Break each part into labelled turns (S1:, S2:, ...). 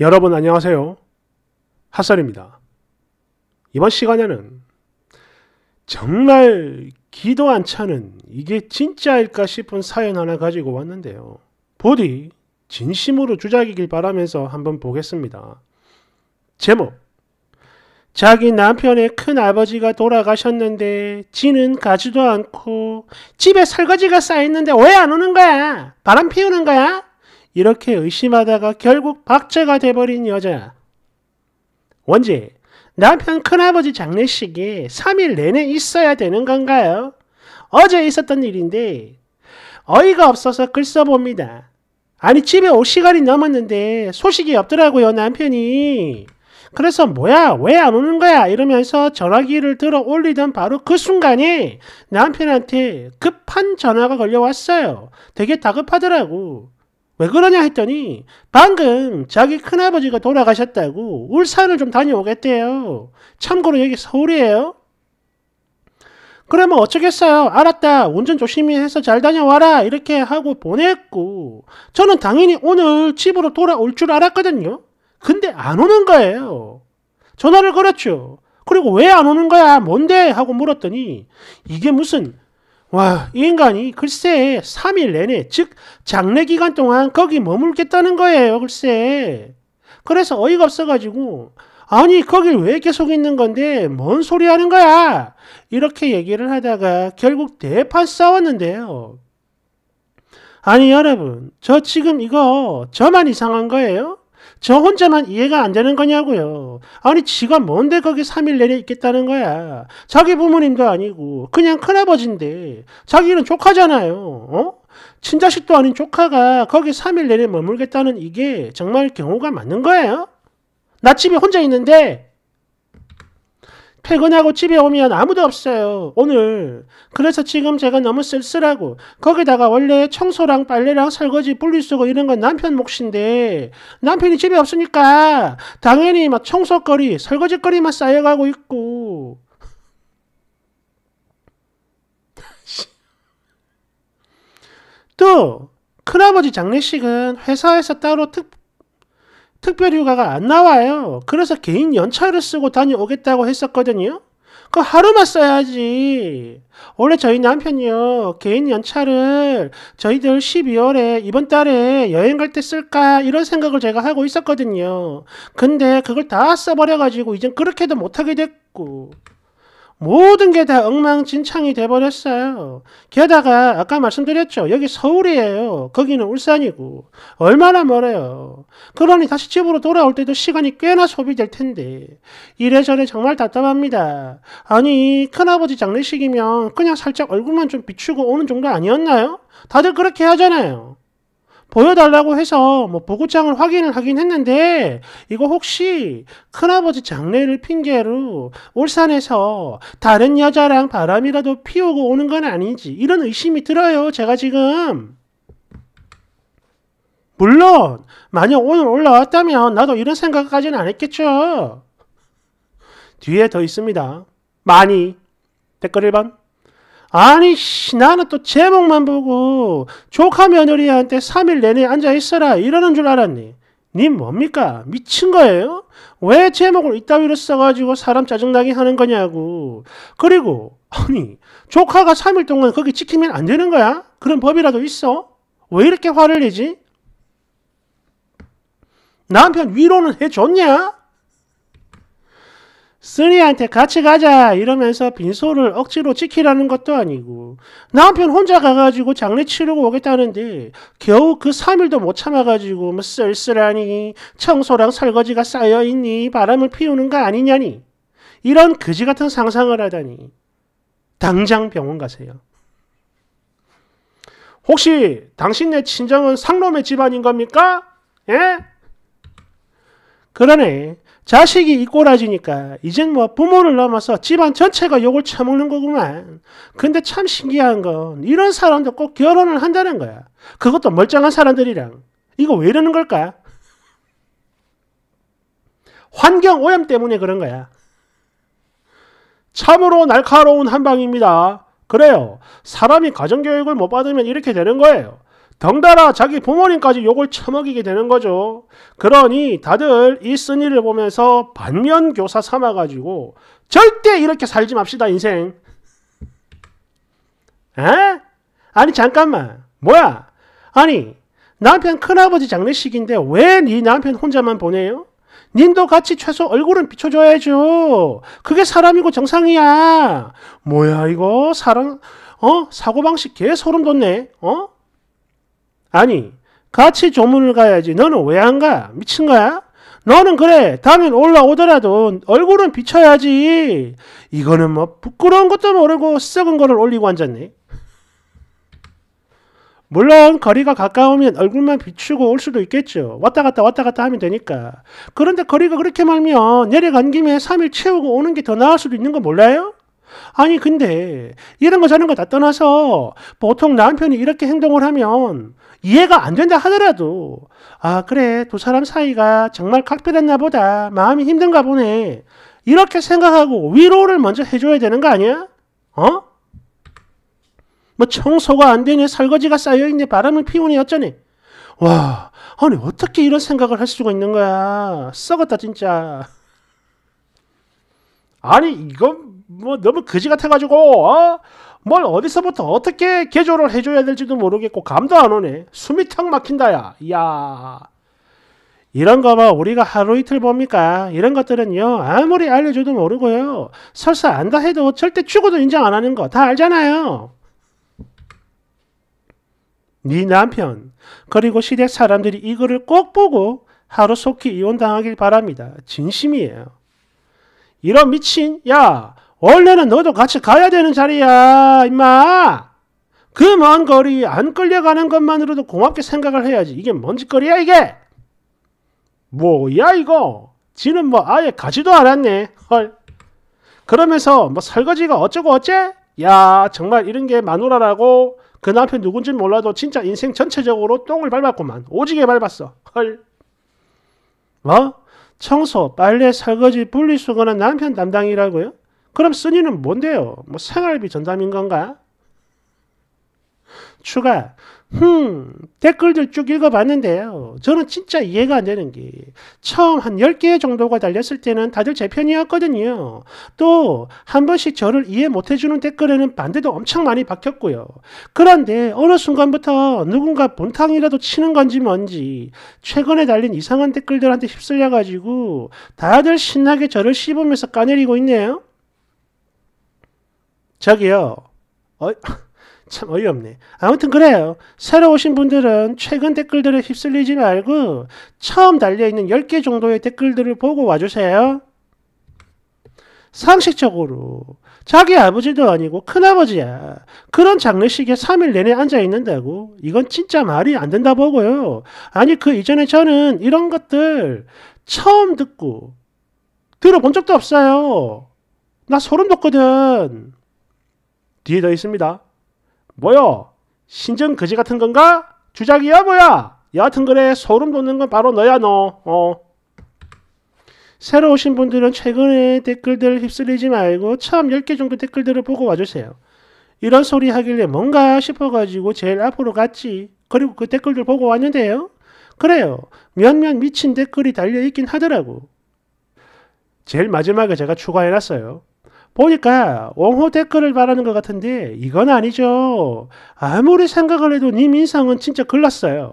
S1: 여러분 안녕하세요. 핫설입니다. 이번 시간에는 정말 기도 안 차는 이게 진짜일까 싶은 사연 하나 가지고 왔는데요. 보디 진심으로 주작이길 바라면서 한번 보겠습니다. 제목 자기 남편의 큰아버지가 돌아가셨는데 지는 가지도 않고 집에 설거지가 쌓였는데 왜 안 오는 거야? 바람 피우는 거야? 이렇게 의심하다가 결국 박제가 돼버린 여자. 원지, 남편 큰아버지 장례식에 3일 내내 있어야 되는 건가요? 어제 있었던 일인데 어이가 없어서 글 써봅니다. 아니 집에 올 시간이 넘었는데 소식이 없더라고요 남편이. 그래서 뭐야 왜 안 오는 거야 이러면서 전화기를 들어 올리던 바로 그 순간에 남편한테 급한 전화가 걸려왔어요. 되게 다급하더라고. 왜 그러냐 했더니 방금 자기 큰아버지가 돌아가셨다고 울산을 좀 다녀오겠대요. 참고로 여기 서울이에요. 그러면 어쩌겠어요. 알았다. 운전 조심히 해서 잘 다녀와라. 이렇게 하고 보냈고 저는 당연히 오늘 집으로 돌아올 줄 알았거든요. 근데 안 오는 거예요. 전화를 걸었죠. 그리고 왜 안 오는 거야? 뭔데? 하고 물었더니 이게 무슨 와, 이 인간이 글쎄 3일 내내, 즉 장례 기간 동안 거기 머물겠다는 거예요, 글쎄. 그래서 어이가 없어가지고 아니 거길 왜 계속 있는 건데 뭔 소리 하는 거야 이렇게 얘기를 하다가 결국 대판 싸웠는데요 아니 여러분 저 지금 이거 저만 이상한 거예요? 저 혼자만 이해가 안 되는 거냐고요. 아니 지가 뭔데 거기 3일 내내 있겠다는 거야. 자기 부모님도 아니고 그냥 큰아버지인데 자기는 조카잖아요. 어? 친자식도 아닌 조카가 거기 3일 내내 머물겠다는 이게 정말 경우가 맞는 거예요? 나 집에 혼자 있는데 퇴근하고 집에 오면 아무도 없어요. 오늘. 그래서 지금 제가 너무 쓸쓸하고 거기다가 원래 청소랑 빨래랑 설거지 분리수거 이런 건 남편 몫인데 남편이 집에 없으니까 당연히 막 청소거리 설거지거리만 쌓여가고 있고 또 큰아버지 장례식은 회사에서 따로 특, 특별 휴가가 안 나와요. 그래서 개인 연차를 쓰고 다녀오겠다고 했었거든요. 그 하루만 써야지. 원래 저희 남편이요. 개인 연차를 저희들 12월에 이번 달에 여행 갈 때 쓸까 이런 생각을 제가 하고 있었거든요. 근데 그걸 다 써버려가지고 이젠 그렇게도 못하게 됐고. 모든 게 다 엉망진창이 돼버렸어요. 게다가 아까 말씀드렸죠. 여기 서울이에요. 거기는 울산이고 얼마나 멀어요. 그러니 다시 집으로 돌아올 때도 시간이 꽤나 소비될 텐데 이래저래 정말 답답합니다. 아니 큰아버지 장례식이면 그냥 살짝 얼굴만 좀 비추고 오는 정도 아니었나요? 다들 그렇게 하잖아요. 보여달라고 해서 뭐 보고장을 확인을 하긴 했는데 이거 혹시 큰아버지 장례를 핑계로 울산에서 다른 여자랑 바람이라도 피우고 오는 건 아닌지 이런 의심이 들어요. 제가 지금 물론 만약 오늘 올라왔다면 나도 이런 생각까지는 안 했겠죠. 뒤에 더 있습니다. 많이 댓글 1번 아니 씨 나는 또 제목만 보고 조카 며느리한테 3일 내내 앉아있어라 이러는 줄 알았니 님 뭡니까? 미친 거예요? 왜 제목을 이따위로 써가지고 사람 짜증나게 하는 거냐고. 그리고 아니 조카가 3일 동안 거기 찍히면 안 되는 거야? 그런 법이라도 있어? 왜 이렇게 화를 내지? 남편 위로는 해줬냐? 쓰리한테 같이 가자 이러면서 빈소를 억지로 지키라는 것도 아니고 남편 혼자 가가지고 장례 치르고 오겠다는데 겨우 그 3일도 못 참아가지고 뭐 쓸쓸하니 청소랑 설거지가 쌓여있니 바람을 피우는 거 아니냐니 이런 그지 같은 상상을 하다니 당장 병원 가세요. 혹시 당신네 친정은 상놈의 집안인 겁니까? 예? 그러네. 자식이 이꼬라지니까 이젠 뭐 부모를 넘어서 집안 전체가 욕을 처먹는 거구만. 근데 참 신기한 건 이런 사람도 꼭 결혼을 한다는 거야. 그것도 멀쩡한 사람들이랑. 이거 왜 이러는 걸까? 환경 오염 때문에 그런 거야. 참으로 날카로운 한방입니다. 그래요. 사람이 가정교육을 못 받으면 이렇게 되는 거예요. 덩달아 자기 부모님까지 욕을 처먹이게 되는 거죠. 그러니 다들 이 쓴이를 보면서 반면 교사 삼아가지고 절대 이렇게 살지 맙시다 인생. 에? 아니 잠깐만 뭐야? 아니 남편 큰아버지 장례식인데 왜네 남편 혼자만 보내요? 님도 같이 최소 얼굴은 비춰줘야죠. 그게 사람이고 정상이야. 뭐야 이거 사랑 어 사고방식 개 소름 돋네. 어? 아니, 같이 조문을 가야지. 너는 왜 안 가? 미친 거야? 너는 그래. 당연 올라오더라도 얼굴은 비춰야지. 이거는 뭐 부끄러운 것도 모르고 썩은 거를 올리고 앉았네. 물론 거리가 가까우면 얼굴만 비추고 올 수도 있겠죠. 왔다 갔다 왔다 갔다 하면 되니까. 그런데 거리가 그렇게 멀면 내려간 김에 3일 채우고 오는 게 더 나을 수도 있는 거 몰라요? 아니 근데 이런 거 저런 거 다 떠나서 보통 남편이 이렇게 행동을 하면 이해가 안 된다 하더라도 아 그래 두 사람 사이가 정말 각별했나 보다 마음이 힘든가 보네 이렇게 생각하고 위로를 먼저 해줘야 되는 거 아니야? 어? 뭐 청소가 안 되니 설거지가 쌓여있니 바람을 피우니 어쩌니 와 아니 어떻게 이런 생각을 할 수가 있는 거야 썩었다 진짜 아니 이건 뭐 너무 거지 같아가지고 어? 뭘 어디서부터 어떻게 개조를 해줘야 될지도 모르겠고 감도 안 오네. 숨이 턱 막힌다야. 이야. 이런 거만 우리가 하루 이틀 봅니까? 이런 것들은요, 아무리 알려줘도 모르고요. 설사 안다 해도 절대 죽어도 인정 안 하는 거 다 알잖아요. 네 남편, 그리고 시댁 사람들이 이거를 꼭 보고 하루속히 이혼당하길 바랍니다. 진심이에요. 이런 미친, 야, 원래는 너도 같이 가야 되는 자리야, 임마. 그 먼 거리 안 끌려가는 것만으로도 고맙게 생각을 해야지. 이게 뭔 짓거리야, 이게? 뭐야, 이거? 지는 뭐 아예 가지도 않았네. 헐. 그러면서 뭐 설거지가 어쩌고 어째? 야, 정말 이런 게 마누라라고 그 남편 누군지 몰라도 진짜 인생 전체적으로 똥을 밟았구만. 오지게 밟았어. 헐. 뭐? 청소, 빨래, 설거지, 분리수거는 남편 담당이라고요? 그럼 쓰니는 뭔데요? 뭐 생활비 전담인 건가? 추가 흠 댓글들 쭉 읽어봤는데요. 저는 진짜 이해가 안 되는 게 처음 한 10개 정도가 달렸을 때는 다들 제 편이었거든요. 또 한 번씩 저를 이해 못해주는 댓글에는 반대도 엄청 많이 박혔고요. 그런데 어느 순간부터 누군가 본탕이라도 치는 건지 뭔지 최근에 달린 이상한 댓글들한테 휩쓸려가지고 다들 신나게 저를 씹으면서 까내리고 있네요. 저기요. 어이, 참 어이없네. 아무튼 그래요. 새로 오신 분들은 최근 댓글들에 휩쓸리지 말고 처음 달려있는 10개 정도의 댓글들을 보고 와주세요. 상식적으로 자기 아버지도 아니고 큰아버지야. 그런 장례식에 3일 내내 앉아있는다고? 이건 진짜 말이 안 된다 보고요. 아니 그 이전에 저는 이런 것들 처음 듣고 들어본 적도 없어요. 나 소름 돋거든. 뒤에 더 있습니다. 뭐요? 신전 거지 같은 건가? 주작이야 뭐야? 여하튼 그래 소름 돋는 건 바로 너야 너. 어. 새로 오신 분들은 최근에 댓글들 휩쓸리지 말고 처음 10개 정도 댓글들을 보고 와주세요. 이런 소리 하길래 뭔가 싶어가지고 제일 앞으로 갔지. 그리고 그 댓글들 보고 왔는데요. 그래요. 몇몇 미친 댓글이 달려있긴 하더라고. 제일 마지막에 제가 추가해놨어요. 보니까 옹호 댓글을 바라는것 같은데 이건 아니죠. 아무리 생각을 해도 님 인상은 진짜 글렀어요.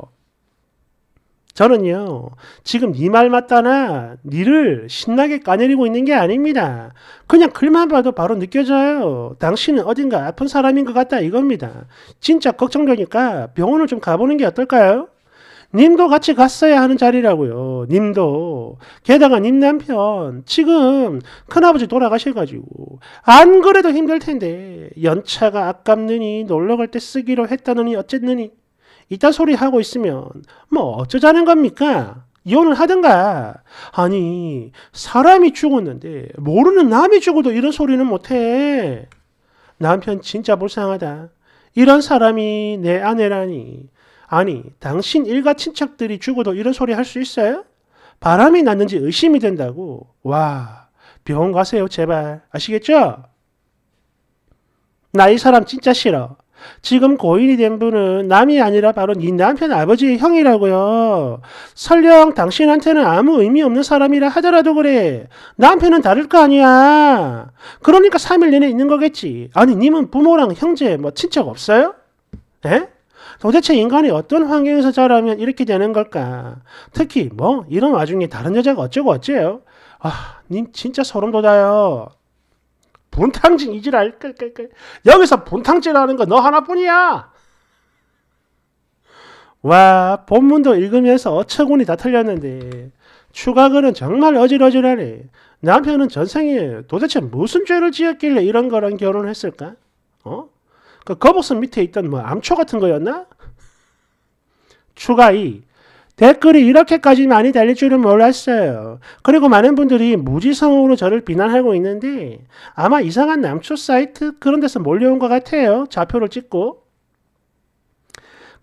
S1: 저는요, 지금 니 말 맞다나 니를 신나게 까내리고 있는 게 아닙니다. 그냥 글만 봐도 바로 느껴져요. 당신은 어딘가 아픈 사람인 것 같다 이겁니다. 진짜 걱정되니까 병원을 좀 가보는 게 어떨까요? 님도 같이 갔어야 하는 자리라고요. 님도. 게다가 님 남편, 지금 큰아버지 돌아가셔가지고, 안 그래도 힘들 텐데, 연차가 아깝느니 놀러 갈 때 쓰기로 했다느니 어쨌느니, 이딴 소리 하고 있으면, 뭐 어쩌자는 겁니까? 이혼을 하든가. 아니, 사람이 죽었는데, 모르는 남이 죽어도 이런 소리는 못해. 남편 진짜 불쌍하다. 이런 사람이 내 아내라니. 아니, 당신 일가 친척들이 죽어도 이런 소리 할 수 있어요? 바람이 났는지 의심이 된다고. 와, 병원 가세요, 제발. 아시겠죠? 나 이 사람 진짜 싫어. 지금 고인이 된 분은 남이 아니라 바로 네 남편 아버지의 형이라고요. 설령 당신한테는 아무 의미 없는 사람이라 하더라도 그래. 남편은 다를 거 아니야. 그러니까 3일 내내 있는 거겠지. 아니 님은 부모랑 형제 뭐 친척 없어요? 에? 도대체 인간이 어떤 환경에서 자라면 이렇게 되는 걸까? 특히 뭐 이런 와중에 다른 여자가 어쩌고 어째요? 아, 님 진짜 소름 돋아요. 분탕진 이질랄 끌끌끌. 여기서 분탕질하는 거 너 하나뿐이야. 와, 본문도 읽으면서 어처구니 다 틀렸는데 추가 글은 정말 어질어질하네. 남편은 전생에 도대체 무슨 죄를 지었길래 이런 거랑 결혼했을까? 어? 그 거북선 밑에 있던 뭐 암초 같은 거였나? 추가이 댓글이 이렇게까지 많이 달릴 줄은 몰랐어요. 그리고 많은 분들이 무지성으로 저를 비난하고 있는데 아마 이상한 남초 사이트 그런 데서 몰려온 것 같아요. 좌표를 찍고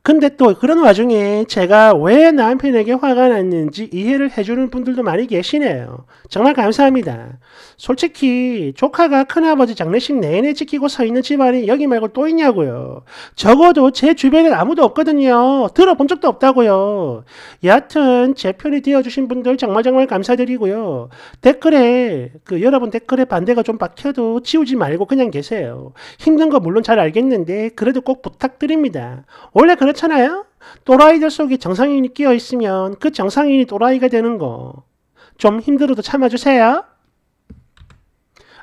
S1: 근데 또 그런 와중에 제가 왜 남편에게 화가 났는지 이해를 해주는 분들도 많이 계시네요. 정말 감사합니다. 솔직히 조카가 큰아버지 장례식 내내 지키고 서 있는 집안이 여기 말고 또 있냐고요. 적어도 제 주변엔 아무도 없거든요. 들어본 적도 없다고요. 여하튼 제 편이 되어주신 분들 정말 정말 감사드리고요. 댓글에 그 여러분 댓글에 반대가 좀 박혀도 지우지 말고 그냥 계세요. 힘든 거 물론 잘 알겠는데 그래도 꼭 부탁드립니다. 원래 그래 그렇잖아요? 또라이들 속에 정상인이 끼어 있으면 그 정상인이 또라이가 되는 거. 좀 힘들어도 참아주세요.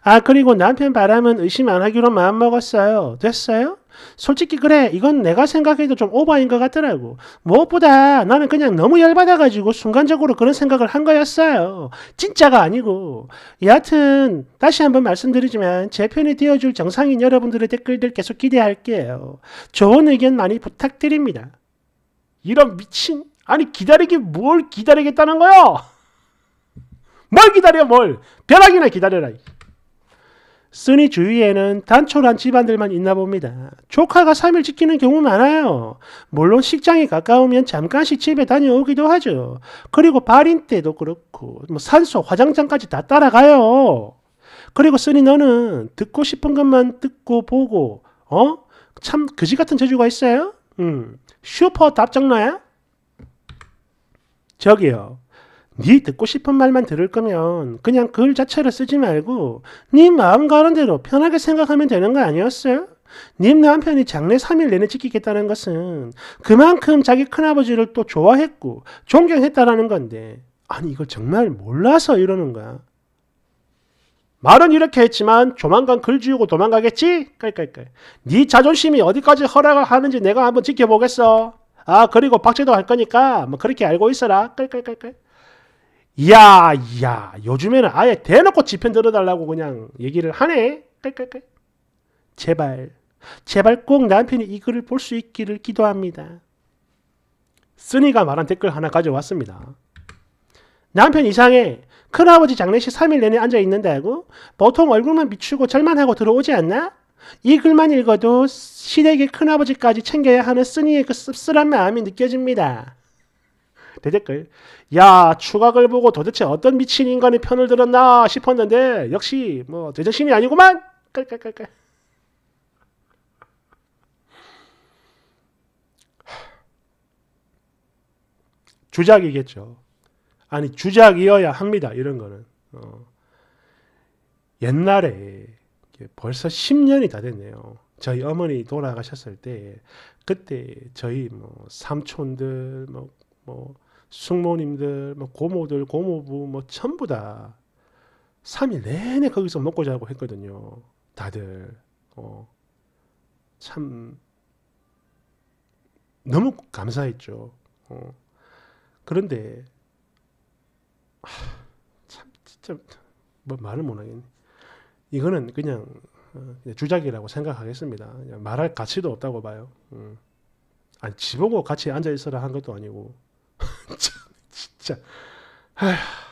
S1: 아, 그리고 남편 바람은 의심 안 하기로 마음먹었어요. 됐어요? 솔직히 그래 이건 내가 생각해도 좀 오버인 것 같더라고 무엇보다 나는 그냥 너무 열받아가지고 순간적으로 그런 생각을 한 거였어요 진짜가 아니고 여하튼 다시 한번 말씀드리지만 제 편이 되어줄 정상인 여러분들의 댓글들 계속 기대할게요 좋은 의견 많이 부탁드립니다 이런 미친 아니 기다리기 뭘 기다리겠다는 거요 뭘 기다려 뭘변하기나 기다려라 쓰니 주위에는 단촐한 집안들만 있나 봅니다. 조카가 3일 지키는 경우 많아요. 물론 식장이 가까우면 잠깐씩 집에 다녀오기도 하죠. 그리고 발인 때도 그렇고 뭐 산소 화장장까지 다 따라가요. 그리고 쓰니 너는 듣고 싶은 것만 듣고 보고 어? 참 그지 같은 재주가 있어요? 음. 슈퍼 답장나야? 저기요. 네 듣고 싶은 말만 들을 거면 그냥 글 자체를 쓰지 말고 네 마음 가는 대로 편하게 생각하면 되는 거 아니었어요? 님 남편이 장례 3일 내내 지키겠다는 것은 그만큼 자기 큰아버지를 또 좋아했고 존경했다라는 건데 아니 이거 정말 몰라서 이러는 거야. 말은 이렇게 했지만 조만간 글 지우고 도망가겠지? 깔깔깔. 네 자존심이 어디까지 허락을 하는지 내가 한번 지켜보겠어. 아 그리고 박제도 할 거니까 뭐 그렇게 알고 있어라. 깔깔깔깔. 이야, 이야, 요즘에는 아예 대놓고 집편 들어달라고 그냥 얘기를 하네. 깔깔깔. 제발, 제발 꼭 남편이 이 글을 볼 수 있기를 기도합니다. 쓰니가 말한 댓글 하나 가져왔습니다. 남편 이상해. 큰아버지 장례식 3일 내내 앉아있는다고? 보통 얼굴만 비추고 절만 하고 들어오지 않나? 이 글만 읽어도 시댁의 큰아버지까지 챙겨야 하는 쓰니의 그 씁쓸한 마음이 느껴집니다. 되댓글야 추각을 보고 도대체 어떤 미친 인간의 편을 들었나 싶었는데 역시 뭐 제정신이 아니구만 깔깔깔깔 주작이겠죠. 아니 주작이어야 합니다. 이런 거는 어. 옛날에 벌써 10년이 다 됐네요. 저희 어머니 돌아가셨을 때 그때 저희 뭐 삼촌들 뭐, 뭐 숙모님들, 뭐 고모들, 고모부 뭐 전부 다 3일 내내 거기서 먹고 자고 했거든요. 다들 어, 참 너무 감사했죠. 어. 그런데 하, 참 진짜 뭐 말을 못 하겠네. 이거는 어, 그냥 주작이라고 생각하겠습니다. 말할 가치도 없다고 봐요. 음. 아니 지보고 같이 앉아 있어라 한 것도 아니고 진짜. 아휴.